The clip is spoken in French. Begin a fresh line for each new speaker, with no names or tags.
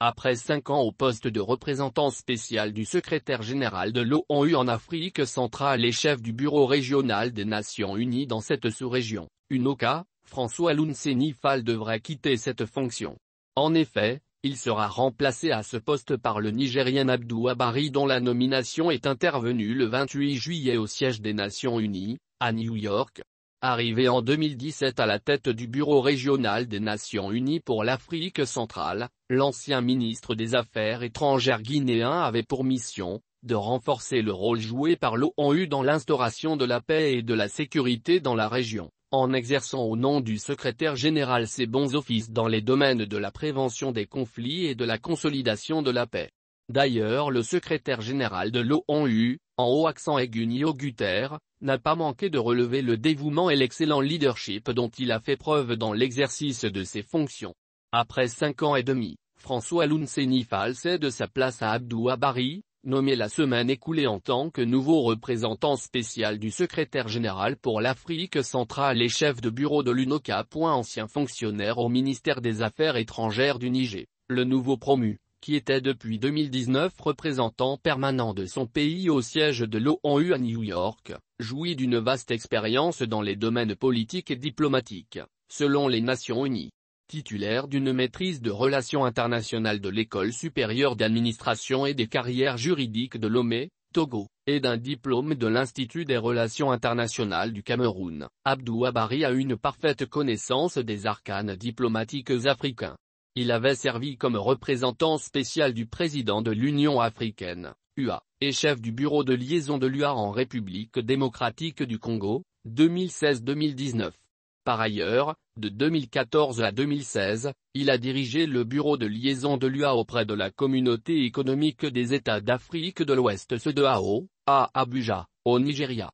après cinq ans au poste de représentant spécial du secrétaire général de l'ONU en Afrique centrale et chef du bureau régional des Nations Unies dans cette sous-région, UNOCA, François Fall devrait quitter cette fonction. En effet, il sera remplacé à ce poste par le Nigérien Abdou Abari dont la nomination est intervenue le 28 juillet au siège des Nations Unies, à New York, Arrivé en 2017 à la tête du Bureau régional des Nations Unies pour l'Afrique centrale, l'ancien ministre des Affaires étrangères guinéen avait pour mission, de renforcer le rôle joué par l'ONU dans l'instauration de la paix et de la sécurité dans la région, en exerçant au nom du secrétaire général ses bons offices dans les domaines de la prévention des conflits et de la consolidation de la paix. D'ailleurs le secrétaire général de l'ONU, en haut accent aigu Guterres, n'a pas manqué de relever le dévouement et l'excellent leadership dont il a fait preuve dans l'exercice de ses fonctions. Après cinq ans et demi, François lunseni cède sa place à Abdou Abari, nommé la semaine écoulée en tant que nouveau représentant spécial du secrétaire général pour l'Afrique centrale et chef de bureau de l'UNOCA. Ancien fonctionnaire au ministère des Affaires étrangères du Niger, le nouveau promu, qui était depuis 2019 représentant permanent de son pays au siège de l'ONU à New York, jouit d'une vaste expérience dans les domaines politiques et diplomatiques, selon les Nations Unies. Titulaire d'une maîtrise de relations internationales de l'École supérieure d'administration et des carrières juridiques de Lomé, Togo, et d'un diplôme de l'Institut des relations internationales du Cameroun, Abdou Abari a une parfaite connaissance des arcanes diplomatiques africains. Il avait servi comme représentant spécial du président de l'Union africaine, UA, et chef du bureau de liaison de l'UA en République démocratique du Congo, 2016-2019. Par ailleurs, de 2014 à 2016, il a dirigé le bureau de liaison de l'UA auprès de la communauté économique des États d'Afrique de l'Ouest CEDEAO, à Abuja, au Nigeria.